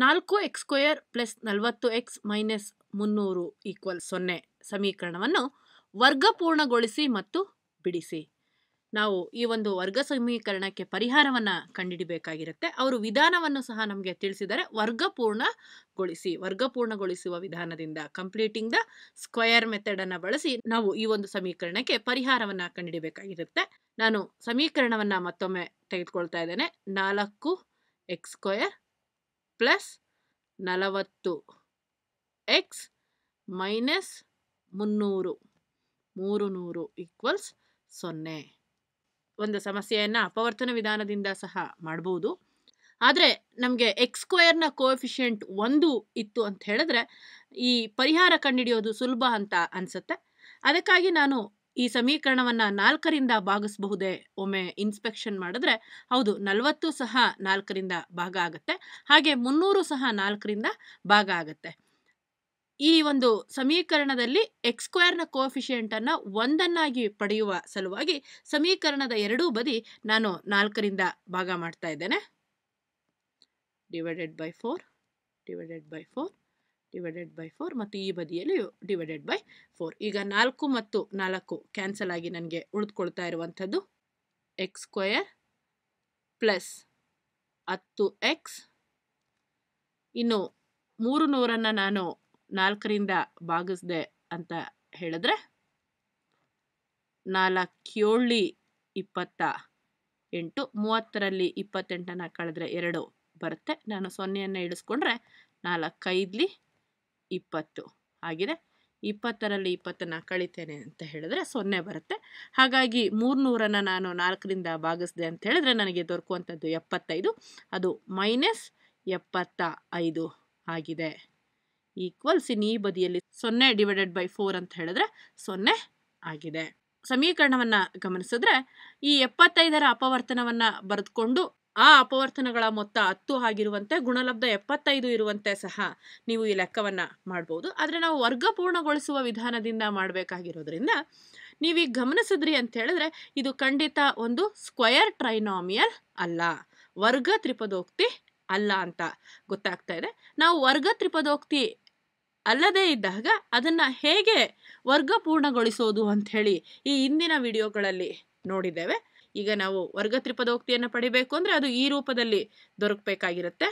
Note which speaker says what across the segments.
Speaker 1: ನಾಲ್ಕು x square plus ನಲವತ್ತು x minus ಮುನ್ನೂರು ಈಕ್ವಲ್ ಸೊನ್ನೆ ಸಮೀಕರಣವನ್ನು ವರ್ಗಪೂರ್ಣಗೊಳಿಸಿ ಮತ್ತು ಬಿಡಿಸಿ ನಾವು ಈ ಒಂದು ವರ್ಗ ಸಮೀಕರಣಕ್ಕೆ ಪರಿಹಾರವನ್ನು ಕಂಡುಹಿಡಬೇಕಾಗಿರುತ್ತೆ ಅವರು ವಿಧಾನವನ್ನು ಸಹ ನಮಗೆ ತಿಳಿಸಿದರೆ ವರ್ಗಪೂರ್ಣಗೊಳಿಸಿ ವರ್ಗಪೂರ್ಣಗೊಳಿಸುವ ವಿಧಾನದಿಂದ ಕಂಪ್ಲೀಟಿಂಗ್ ದ ಸ್ಕ್ವಯರ್ ಮೆಥಡನ್ನು ಬಳಸಿ ನಾವು ಈ ಒಂದು ಸಮೀಕರಣಕ್ಕೆ ಪರಿಹಾರವನ್ನು ಕಂಡುಹಿಡಬೇಕಾಗಿರುತ್ತೆ ನಾನು ಸಮೀಕರಣವನ್ನು ಮತ್ತೊಮ್ಮೆ ತೆಗೆದುಕೊಳ್ತಾ ಇದ್ದೇನೆ ನಾಲ್ಕು ಎಕ್ಸ್ ಸ್ಕ್ವಯರ್ ಪ್ಲಸ್ ನಲವತ್ತು ಎಕ್ಸ್ ಮೈನಸ್ ಮುನ್ನೂರು ಮೂರು ನೂರು ಈಕ್ವಲ್ಸ್ ಸೊನ್ನೆ ಒಂದು ಸಮಸ್ಯೆಯನ್ನು ಅಪವರ್ತನ ವಿಧಾನದಿಂದ ಸಹ ಮಾಡ್ಬೋದು ಆದರೆ ನಮಗೆ ಎಕ್ಸ್ ಸ್ಕ್ವೇರ್ನ ಕೋಎಫಿಷಿಯಂಟ್ ಒಂದು ಇತ್ತು ಅಂತ ಹೇಳಿದ್ರೆ ಈ ಪರಿಹಾರ ಕಂಡುಹಿಡಿಯೋದು ಸುಲಭ ಅಂತ ಅನಿಸುತ್ತೆ ಅದಕ್ಕಾಗಿ ನಾನು ಈ ಸಮೀಕರಣವನ್ನು ನಾಲ್ಕರಿಂದ ಭಾಗಿಸಬಹುದೇ ಒಮ್ಮೆ ಇನ್ಸ್ಪೆಕ್ಷನ್ ಮಾಡಿದ್ರೆ ಹೌದು ನಲವತ್ತು ಸಹ ನಾಲ್ಕರಿಂದ ಭಾಗ ಆಗುತ್ತೆ ಹಾಗೆ ಮುನ್ನೂರು ಸಹ ನಾಲ್ಕರಿಂದ ಭಾಗ ಆಗುತ್ತೆ ಈ ಒಂದು ಸಮೀಕರಣದಲ್ಲಿ ಎಕ್ಸ್ಕ್ವೈರ್ನ ಕೋಫಿಷಿಯೆಂಟನ್ನು ಒಂದನ್ನಾಗಿ ಪಡೆಯುವ ಸಲುವಾಗಿ ಸಮೀಕರಣದ ಎರಡೂ ಬದಿ ನಾನು ನಾಲ್ಕರಿಂದ ಭಾಗ ಮಾಡ್ತಾ ಇದ್ದೇನೆ divided by four divided by four divided by four ಮತ್ತು ಈ ಬದಿಯಲ್ಲಿ ಡಿವೈಡೆಡ್ ಬೈ ಫೋರ್ ಈಗ ನಾಲ್ಕು ಮತ್ತು ನಾಲ್ಕು ಕ್ಯಾನ್ಸಲ್ ಆಗಿ ನನಗೆ ಉಳಿದುಕೊಳ್ತಾ ಇರುವಂಥದ್ದು ಎಕ್ಸ್ ಸ್ಕ್ವಯರ್ ಪ್ಲಸ್ ಹತ್ತು ಎಕ್ಸ್ ಇನ್ನು ಮೂರು ನೂರನ್ನು ನಾನು ನಾಲ್ಕರಿಂದ ಭಾಗಿಸಿದೆ ಅಂತ ಹೇಳಿದ್ರೆ ನಾಲ್ಕೇಳಿ ಇಪ್ಪತ್ತ ಎಂಟು ಮೂವತ್ತರಲ್ಲಿ ಇಪ್ಪತ್ತೆಂಟನ್ನು ಕಳೆದ್ರೆ ಎರಡು ಬರುತ್ತೆ ನಾನು ಸೊನ್ನೆಯನ್ನು ಇಳಿಸ್ಕೊಂಡ್ರೆ ನಾಲ್ಕೈದ್ಲಿ ಇಪ್ಪತ್ತು ಆಗಿದೆ ಇಪ್ಪತ್ತರಲ್ಲಿ ಇಪ್ಪತ್ತನ್ನು ಕಳಿತೇನೆ ಅಂತ ಹೇಳಿದ್ರೆ ಸೊನ್ನೆ ಬರುತ್ತೆ ಹಾಗಾಗಿ ಮೂರ್ನೂರನ್ನು ನಾನು ನಾಲ್ಕರಿಂದ ಭಾಗಿಸಿದೆ ಅಂತ ಹೇಳಿದ್ರೆ ನನಗೆ ದೊರಕುವಂಥದ್ದು ಎಪ್ಪತ್ತೈದು ಅದು ಮೈನಸ್ ಎಪ್ಪತ್ತ ಐದು ಆಗಿದೆ ಈಕ್ವಲ್ಸ್ ಇನ್ ಈ ಬದಿಯಲ್ಲಿ ಸೊನ್ನೆ ಡಿವೈಡೆಡ್ ಬೈ ಫೋರ್ ಅಂತ ಹೇಳಿದ್ರೆ ಸೊನ್ನೆ ಆಗಿದೆ ಸಮೀಕರಣವನ್ನು ಗಮನಿಸಿದ್ರೆ ಈ ಎಪ್ಪತ್ತೈದರ ಅಪವರ್ತನವನ್ನು ಬರೆದುಕೊಂಡು ಆ ಅಪವರ್ತನಗಳ ಮೊತ್ತ ಹತ್ತು ಆಗಿರುವಂತೆ ಗುಣಲಬ್ಧ ಎಪ್ಪತ್ತೈದು ಇರುವಂತೆ ಸಹ ನೀವು ಈ ಲೆಕ್ಕವನ್ನು ಮಾಡ್ಬೋದು ಆದರೆ ನಾವು ವರ್ಗಪೂರ್ಣಗೊಳಿಸುವ ವಿಧಾನದಿಂದ ಮಾಡಬೇಕಾಗಿರೋದ್ರಿಂದ ನೀವೀಗ ಗಮನಿಸಿದ್ರಿ ಅಂತ ಹೇಳಿದ್ರೆ ಇದು ಖಂಡಿತ ಒಂದು ಸ್ಕ್ವಯರ್ ಟ್ರೈನಾಮಿಯಲ್ ಅಲ್ಲ ವರ್ಗ ತ್ರಿಪದೋಕ್ತಿ ಅಲ್ಲ ಅಂತ ಗೊತ್ತಾಗ್ತಾ ಇದೆ ನಾವು ವರ್ಗ ತ್ರಿಪದೋಕ್ತಿ ಅಲ್ಲದೇ ಇದ್ದಾಗ ಅದನ್ನು ಹೇಗೆ ವರ್ಗಪೂರ್ಣಗೊಳಿಸೋದು ಪೂರ್ಣಗೊಳಿಸೋದು ಅಂಥೇಳಿ ಈ ಹಿಂದಿನ ವಿಡಿಯೋಗಳಲ್ಲಿ ನೋಡಿದ್ದೇವೆ ಈಗ ನಾವು ವರ್ಗ ತ್ರಿಪದೋಕ್ತಿಯನ್ನು ಪಡಿಬೇಕು ಅಂದರೆ ಅದು ಈ ರೂಪದಲ್ಲಿ ದೊರಕಬೇಕಾಗಿರುತ್ತೆ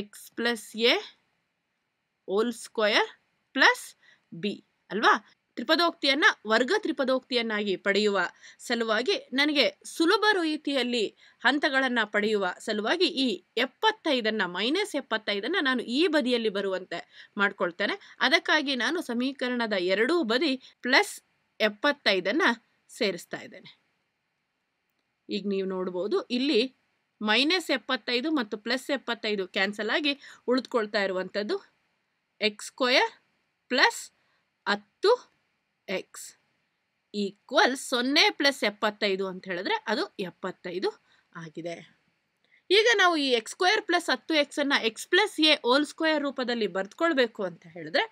Speaker 1: x plus a whole square plus b ಅಲ್ವಾ ತ್ರಿಪದೋಕ್ತಿಯನ್ನು ವರ್ಗ ತ್ರಿಪದೋಕ್ತಿಯನ್ನಾಗಿ ಪಡೆಯುವ ಸಲುವಾಗಿ ನನಗೆ ಸುಲಭ ರೀತಿಯಲ್ಲಿ ಹಂತಗಳನ್ನು ಪಡೆಯುವ ಸಲುವಾಗಿ ಈ ಎಪ್ಪತ್ತೈದನ್ನು ಮೈನಸ್ ಎಪ್ಪತ್ತೈದನ್ನು ನಾನು ಈ ಬದಿಯಲ್ಲಿ ಬರುವಂತೆ ಮಾಡ್ಕೊಳ್ತೇನೆ ಅದಕ್ಕಾಗಿ ನಾನು ಸಮೀಕರಣದ ಎರಡೂ ಬದಿ ಪ್ಲಸ್ ಎಪ್ಪತ್ತೈದನ್ನು ಸೇರಿಸ್ತಾ ಇದ್ದೇನೆ ಈಗ ನೀವು ನೋಡ್ಬೋದು ಇಲ್ಲಿ ಮೈನಸ್ ಎಪ್ಪತ್ತೈದು ಮತ್ತು ಪ್ಲಸ್ ಎಪ್ಪತ್ತೈದು ಕ್ಯಾನ್ಸಲ್ ಆಗಿ ಉಳಿದುಕೊಳ್ತಾ ಇರುವಂಥದ್ದು ಎಕ್ಸ್ ಸ್ಕ್ವಯರ್ ಪ್ಲಸ್ ಹತ್ತು ಎಕ್ಸ್ ಈಕ್ವಲ್ ಸೊನ್ನೆ ಪ್ಲಸ್ ಎಪ್ಪತ್ತೈದು ಅಂತ ಹೇಳಿದ್ರೆ ಅದು ಎಪ್ಪತ್ತೈದು ಆಗಿದೆ ಈಗ ನಾವು ಈ ಎಕ್ಸ್ ಸ್ಕ್ವೇರ್ ಪ್ಲಸ್ ಹತ್ತು ಎಕ್ಸನ್ನು x plus a whole square ರೂಪದಲ್ಲಿ ಬರೆದುಕೊಳ್ಬೇಕು ಅಂತ ಹೇಳಿದ್ರೆ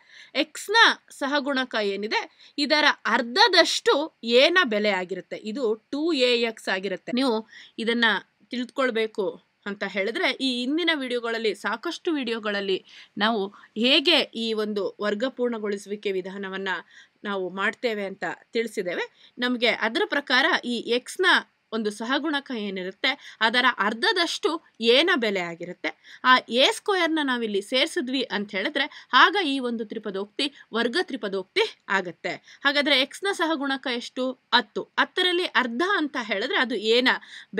Speaker 1: ಎಕ್ಸ್ನ ಸಹಗುಣಕ ಏನಿದೆ ಇದರ ಅರ್ಧದಷ್ಟು ಏನ ಬೆಲೆ ಆಗಿರುತ್ತೆ ಇದು ಟೂ ಎ ಎಕ್ಸ್ ಆಗಿರುತ್ತೆ ನೀವು ಇದನ್ನು ತಿಳಿದುಕೊಳ್ಬೇಕು ಅಂತ ಹೇಳಿದ್ರೆ ಈ ಹಿಂದಿನ ವಿಡಿಯೋಗಳಲ್ಲಿ ಸಾಕಷ್ಟು ವಿಡಿಯೋಗಳಲ್ಲಿ ನಾವು ಹೇಗೆ ಈ ಒಂದು ವರ್ಗಪೂರ್ಣಗೊಳಿಸುವಿಕೆ ವಿಧಾನವನ್ನು ನಾವು ಮಾಡ್ತೇವೆ ಅಂತ ತಿಳಿಸಿದ್ದೇವೆ ನಮಗೆ ಅದರ ಪ್ರಕಾರ ಈ ಎಕ್ಸ್ನ ಒಂದು ಸಹಗುಣಕ ಏನಿರುತ್ತೆ ಅದರ ಅರ್ಧದಷ್ಟು ಏನ ಬೆಲೆ ಆಗಿರುತ್ತೆ ಆ ಎ ಸ್ಕ್ವೇರ್ನ ನಾವಿಲ್ಲಿ ಸೇರಿಸಿದ್ವಿ ಅಂತ ಹೇಳಿದ್ರೆ ಆಗ ಈ ಒಂದು ತ್ರಿಪದೋಕ್ತಿ ವರ್ಗ ತ್ರಿಪದೋಕ್ತಿ ಆಗುತ್ತೆ ಹಾಗಾದರೆ ಎಕ್ಸ್ನ ಸಹಗುಣಕ ಎಷ್ಟು ಹತ್ತು ಹತ್ತರಲ್ಲಿ ಅರ್ಧ ಅಂತ ಹೇಳಿದ್ರೆ ಅದು ಏನ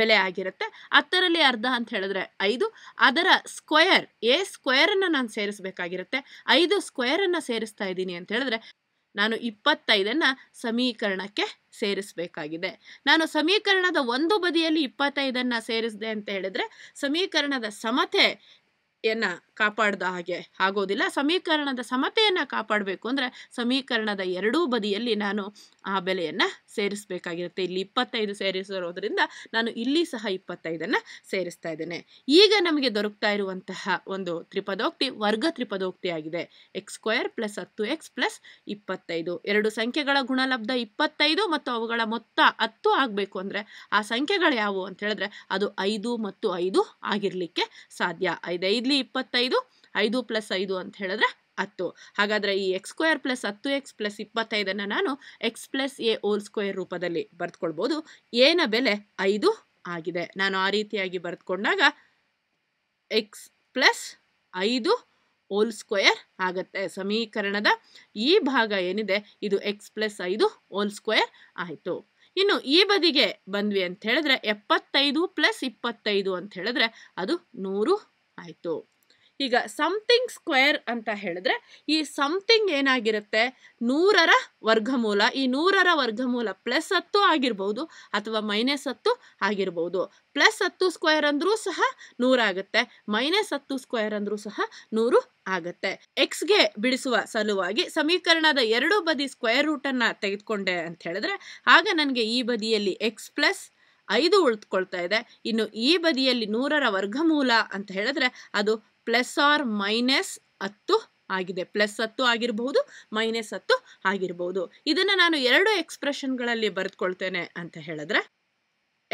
Speaker 1: ಬೆಲೆ ಆಗಿರುತ್ತೆ ಹತ್ತರಲ್ಲಿ ಅರ್ಧ ಅಂತ ಹೇಳಿದ್ರೆ ಐದು ಅದರ ಸ್ಕ್ವಯರ್ ಎ ಸ್ಕ್ವೇರನ್ನು ನಾನು ಸೇರಿಸಬೇಕಾಗಿರುತ್ತೆ ಐದು ಸ್ಕ್ವೇರನ್ನು ಸೇರಿಸ್ತಾ ಇದ್ದೀನಿ ಅಂತ ಹೇಳಿದ್ರೆ ನಾನು ಇಪ್ಪತ್ತೈದನ್ನು ಸಮೀಕರಣಕ್ಕೆ ಸೇರಿಸಬೇಕಾಗಿದೆ ನಾನು ಸಮೀಕರಣದ ಒಂದು ಬದಿಯಲ್ಲಿ ಇಪ್ಪತ್ತೈದನ್ನು ಸೇರಿಸಿದೆ ಅಂತ ಹೇಳಿದ್ರೆ ಸಮೀಕರಣದ ಸಮತೆ ಯನ್ನ ಕಾಪಾಡ್ದ ಹಾಗೆ ಆಗೋದಿಲ್ಲ ಸಮೀಕರಣದ ಸಮತೆಯನ್ನು ಕಾಪಾಡಬೇಕು ಅಂದರೆ ಸಮೀಕರಣದ ಎರಡೂ ಬದಿಯಲ್ಲಿ ನಾನು ಆ ಬೆಲೆಯನ್ನು ಸೇರಿಸಬೇಕಾಗಿರುತ್ತೆ ಇಲ್ಲಿ ಇಪ್ಪತ್ತೈದು ಸೇರಿಸಿರೋದ್ರಿಂದ ನಾನು ಇಲ್ಲಿ ಸಹ ಇಪ್ಪತ್ತೈದನ್ನು ಸೇರಿಸ್ತಾ ಇದ್ದೇನೆ ಈಗ ನಮಗೆ ದೊರಕ್ತಾ ಇರುವಂತಹ ಒಂದು ತ್ರಿಪದೋಕ್ತಿ ವರ್ಗ ತ್ರಿಪದೋಕ್ತಿ ಆಗಿದೆ ಎಕ್ಸ್ ಸ್ಕ್ವೇರ್ ಪ್ಲಸ್ ಹತ್ತು ಎಕ್ಸ್ ಪ್ಲಸ್ ಇಪ್ಪತ್ತೈದು ಎರಡು ಸಂಖ್ಯೆಗಳ ಗುಣಲಬ್ಧ ಇಪ್ಪತ್ತೈದು ಮತ್ತು ಅವುಗಳ ಮೊತ್ತ ಹತ್ತು ಆಗಬೇಕು ಅಂದರೆ ಆ ಸಂಖ್ಯೆಗಳು ಯಾವುವು ಅಂತ ಹೇಳಿದ್ರೆ ಅದು ಐದು ಮತ್ತು ಐದು ಆಗಿರಲಿಕ್ಕೆ ಸಾಧ್ಯ ಐದೈದು ಇಲ್ಲಿ ಇಪ್ಪತ್ತೈದು ಐದು ಪ್ಲಸ್ ಐದು ಅಂತ ಹೇಳಿದ್ರೆ ಹತ್ತು ಹಾಗಾದರೆ ಈ ಎಕ್ಸ್ ಸ್ಕ್ವೇರ್ ಪ್ಲಸ್ ಹತ್ತು ಎಕ್ಸ್ ಪ್ಲಸ್ ಇಪ್ಪತ್ತೈದನ್ನು ನಾನು x plus a whole square ರೂಪದಲ್ಲಿ ಬರ್ತ್ಕೊಳ್ಬಹುದು ಏನ ಬೆಲೆ ಐದು ಆಗಿದೆ ನಾನು ಆ ರೀತಿಯಾಗಿ ಬರೆದ್ಕೊಂಡಾಗ ಎಕ್ಸ್ ಪ್ಲಸ್ ಐದು ಓಲ್ ಸ್ಕ್ವೇರ್ ಆಗತ್ತೆ ಸಮೀಕರಣದ ಈ ಭಾಗ ಏನಿದೆ ಇದು ಎಕ್ಸ್ ಪ್ಲಸ್ ಐದು ಓಲ್ ಸ್ಕ್ವೇರ್ ಆಯಿತು ಇನ್ನು ಈ ಬದಿಗೆ ಬಂದ್ವಿ ಅಂತ ಹೇಳಿದ್ರೆ ಎಪ್ಪತ್ತೈದು ಪ್ಲಸ್ ಇಪ್ಪತ್ತೈದು ಅಂತ ಹೇಳಿದ್ರೆ ಅದು ನೂರು ಆಯಿತು ಈಗ ಸಮಥಿಂಗ್ ಸ್ಕ್ವೇರ್ ಅಂತ ಹೇಳಿದ್ರೆ ಈ ಸಮಥಿಂಗ್ ಏನಾಗಿರುತ್ತೆ ನೂರರ ವರ್ಗಮೂಲ ಈ ನೂರರ ವರ್ಗಮೂಲ ಪ್ಲಸ್ ಹತ್ತು ಆಗಿರ್ಬೋದು ಅಥವಾ ಮೈನಸ್ ಹತ್ತು ಆಗಿರ್ಬೋದು ಪ್ಲಸ್ ಹತ್ತು ಸ್ಕ್ವೇರ್ ಅಂದ್ರೂ ಸಹ ನೂರಾಗುತ್ತೆ ಮೈನಸ್ ಹತ್ತು ಸ್ಕ್ವೇರ್ ಅಂದ್ರೂ ಸಹ ನೂರು ಆಗುತ್ತೆ ಎಕ್ಸ್ಗೆ ಬಿಡಿಸುವ ಸಲುವಾಗಿ ಸಮೀಕರಣದ ಎರಡು ಬದಿ ಸ್ಕ್ವೇರ್ ರೂಟನ್ನು ತೆಗೆದುಕೊಂಡೆ ಅಂತ ಹೇಳಿದ್ರೆ ಆಗ ನನಗೆ ಈ ಬದಿಯಲ್ಲಿ ಎಕ್ಸ್ ಪ್ಲಸ್ ಐದು ಉಳಿದುಕೊಳ್ತಾ ಇದೆ ಇನ್ನು ಈ ಬದಿಯಲ್ಲಿ ನೂರರ ವರ್ಗಮೂಲ ಅಂತ ಹೇಳಿದ್ರೆ ಅದು ಪ್ಲಸ್ ಆರ್ ಮೈನಸ್ ಹತ್ತು ಆಗಿದೆ ಪ್ಲಸ್ ಹತ್ತು ಆಗಿರಬಹುದು ಮೈನಸ್ ಹತ್ತು ಆಗಿರಬಹುದು ಇದನ್ನು ನಾನು ಎರಡು ಎಕ್ಸ್ಪ್ರೆಷನ್ಗಳಲ್ಲಿ ಬರೆದುಕೊಳ್ತೇನೆ ಅಂತ ಹೇಳಿದ್ರೆ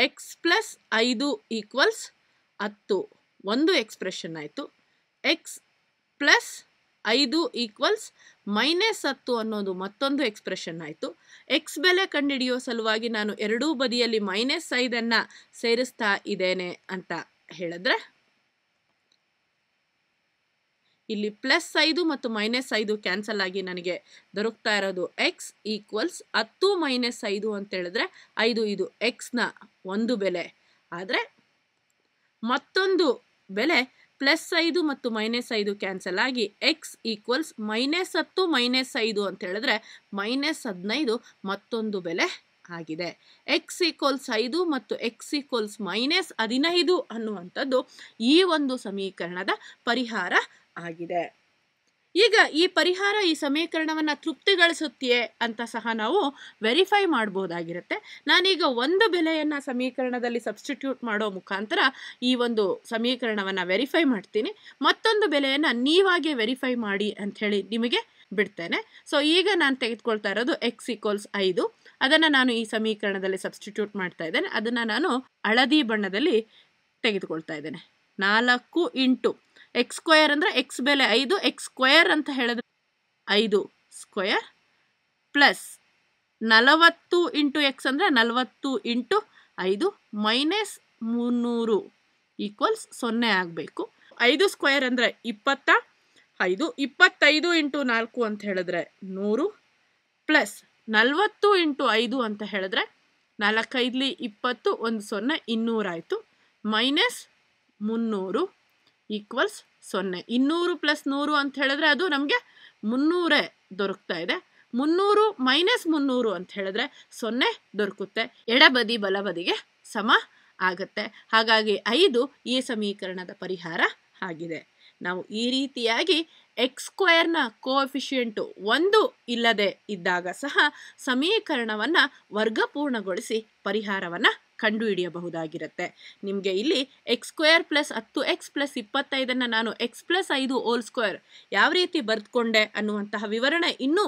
Speaker 1: ಎಕ್ಸ್ ಪ್ಲಸ್ ಐದು ಈಕ್ವಲ್ಸ್ ಹತ್ತು ಒಂದು ಎಕ್ಸ್ಪ್ರೆಷನ್ ಆಯಿತು ಎಕ್ಸ್ ಪ್ಲಸ್ ಐದು ಈಕ್ವಲ್ಸ್ ಮೈನಸ್ ಹತ್ತು ಅನ್ನೋದು ಮತ್ತೊಂದು ಎಕ್ಸ್ಪ್ರೆಷನ್ ಆಯಿತು ಎಕ್ಸ್ ಬೆಲೆ ಕಂಡುಹಿಡಿಯೋ ಸಲುವಾಗಿ ನಾನು ಎರಡೂ ಬದಿಯಲ್ಲಿ ಮೈನಸ್ ಐದನ್ನು ಸೇರಿಸ್ತಾ ಇದ್ದೇನೆ ಅಂತ ಹೇಳಿದ್ರೆ ಇಲ್ಲಿ ಪ್ಲಸ್ ಐದು ಮತ್ತು ಮೈನಸ್ ಐದು ಕ್ಯಾನ್ಸಲ್ ಆಗಿ ನನಗೆ ದೊರಕ್ತಾ ಇರೋದು ಎಕ್ಸ್ ಈಕ್ವಲ್ಸ್ ಹತ್ತು ಮೈನಸ್ ಐದು ಅಂತ ಹೇಳಿದ್ರೆ ಐದು ಇದು ಎಕ್ಸ್ನ ಒಂದು ಬೆಲೆ ಆದರೆ ಮತ್ತೊಂದು ಬೆಲೆ ಪ್ಲಸ್ ಐದು ಮತ್ತು ಮೈನಸ್ ಐದು ಕ್ಯಾನ್ಸಲ್ ಆಗಿ ಎಕ್ಸ್ ಈಕ್ವಲ್ಸ್ ಮೈನಸ್ ಹತ್ತು ಮೈನಸ್ ಐದು ಅಂತ ಹೇಳಿದ್ರೆ ಮೈನಸ್ ಹದಿನೈದು ಮತ್ತೊಂದು ಬೆಲೆ ಆಗಿದೆ ಎಕ್ಸ್ ಈಕ್ವಲ್ಸ್ ಐದು ಮತ್ತು ಎಕ್ಸ್ ಈಕ್ವಲ್ಸ್ ಮೈನಸ್ ಹದಿನೈದು ಅನ್ನುವಂಥದ್ದು ಈ ಒಂದು ಸಮೀಕರಣದ ಪರಿಹಾರ ಆಗಿದೆ ಈಗ ಈ ಪರಿಹಾರ ಈ ಸಮೀಕರಣವನ್ನು ತೃಪ್ತಿಗಳಿಸುತ್ತೆಯೇ ಅಂತ ಸಹ ನಾವು ವೆರಿಫೈ ಮಾಡ್ಬೋದಾಗಿರುತ್ತೆ ನಾನೀಗ ಒಂದು ಬೆಲೆಯನ್ನು ಸಮೀಕರಣದಲ್ಲಿ ಸಬ್ಸ್ಟಿಟ್ಯೂಟ್ ಮಾಡೋ ಮುಖಾಂತರ ಈ ಒಂದು ಸಮೀಕರಣವನ್ನು ವೆರಿಫೈ ಮಾಡ್ತೀನಿ ಮತ್ತೊಂದು ಬೆಲೆಯನ್ನು ನೀವಾಗೆ ವೆರಿಫೈ ಮಾಡಿ ಅಂಥೇಳಿ ನಿಮಗೆ ಬಿಡ್ತೇನೆ ಸೊ ಈಗ ನಾನು ತೆಗೆದುಕೊಳ್ತಾ ಇರೋದು ಎಕ್ಸ್ ಈಕ್ವಲ್ಸ್ ಐದು ಅದನ್ನು ನಾನು ಈ ಸಮೀಕರಣದಲ್ಲಿ ಸಬ್ಸ್ಟಿಟ್ಯೂಟ್ ಮಾಡ್ತಾ ಇದ್ದೇನೆ ಅದನ್ನು ನಾನು ಹಳದಿ ಬಣ್ಣದಲ್ಲಿ ತೆಗೆದುಕೊಳ್ತಾ ಇದ್ದೇನೆ ನಾಲ್ಕು ಇಂಟು ಎಕ್ಸ್ ಸ್ಕ್ವಯರ್ ಅಂದರೆ ಎಕ್ಸ್ ಬೆಲೆ ಐದು ಎಕ್ಸ್ ಸ್ಕ್ವಯರ್ ಅಂತ ಹೇಳಿದ್ರೆ ಐದು ಸ್ಕ್ವಯರ್ ಪ್ಲಸ್ ನಲವತ್ತು ಇಂಟು ಎಕ್ಸ್ ಅಂದರೆ ನಲವತ್ತು ಇಂಟು ಐದು ಮೈನಸ್ ಮುನ್ನೂರು ಈಕ್ವಲ್ಸ್ ಸೊನ್ನೆ ಆಗಬೇಕು ಐದು ಸ್ಕ್ವಯರ್ ಅಂದರೆ ಇಪ್ಪತ್ತ ಐದು ಇಪ್ಪತ್ತೈದು ಇಂಟು ನಾಲ್ಕು ಅಂತ ಹೇಳಿದ್ರೆ ನೂರು ಪ್ಲಸ್ ನಲವತ್ತು ಇಂಟು ಐದು ಅಂತ ಹೇಳಿದ್ರೆ ನಾಲ್ಕೈದು ಇಪ್ಪತ್ತು ಒಂದು ಸೊನ್ನೆ ಇನ್ನೂರಾಯಿತು ಮೈನಸ್ ಮುನ್ನೂರು ಈಕ್ವಲ್ಸ್ ಸೊನ್ನೆ ಇನ್ನೂರು ಪ್ಲಸ್ ನೂರು ಅಂತ ಹೇಳಿದ್ರೆ ಅದು ನಮಗೆ ಮುನ್ನೂರೇ ದೊರಕ್ತಾ ಇದೆ ಮುನ್ನೂರು ಮೈನಸ್ ಮುನ್ನೂರು ಅಂತ ಹೇಳಿದ್ರೆ ಸೊನ್ನೆ ದೊರಕುತ್ತೆ ಎಡಬದಿ ಬಲಬದಿಗೆ ಸಮ ಆಗತ್ತೆ ಹಾಗಾಗಿ ಐದು ಈ ಸಮೀಕರಣದ ಪರಿಹಾರ ಆಗಿದೆ ನಾವು ಈ ರೀತಿಯಾಗಿ ಎಕ್ಸ್ ಸ್ಕ್ವೇರ್ನ ಕೋಎಫಿಷಿಯೆಂಟು ಒಂದು ಇಲ್ಲದೆ ಇದ್ದಾಗ ಸಹ ಸಮೀಕರಣವನ್ನು ವರ್ಗಪೂರ್ಣಗೊಳಿಸಿ ಪರಿಹಾರವನ್ನು ಕಂಡುಹಿಡಿಯಬಹುದಾಗಿರುತ್ತೆ ನಿಮಗೆ ಇಲ್ಲಿ ಎಕ್ಸ್ ಸ್ಕ್ವೇರ್ ಪ್ಲಸ್ ಹತ್ತು ಎಕ್ಸ್ ಪ್ಲಸ್ ಇಪ್ಪತ್ತೈದನ್ನು ನಾನು ಎಕ್ಸ್ ಪ್ಲಸ್ ಐದು ಓಲ್ ಸ್ಕ್ವೇರ್ ಯಾವ ರೀತಿ ಬರೆದುಕೊಂಡೆ ಅನ್ನುವಂತಹ ವಿವರಣೆ ಇನ್ನೂ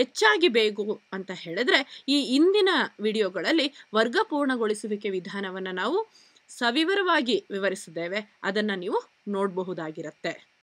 Speaker 1: ಹೆಚ್ಚಾಗಿ ಬೇಕು ಅಂತ ಹೇಳಿದ್ರೆ ಈ ಇಂದಿನ ವಿಡಿಯೋಗಳಲ್ಲಿ ವರ್ಗ ಪೂರ್ಣಗೊಳಿಸುವಿಕೆ ವಿಧಾನವನ್ನು ನಾವು ಸವಿವರವಾಗಿ ವಿವರಿಸಿದ್ದೇವೆ ಅದನ್ನು ನೀವು ನೋಡಬಹುದಾಗಿರುತ್ತೆ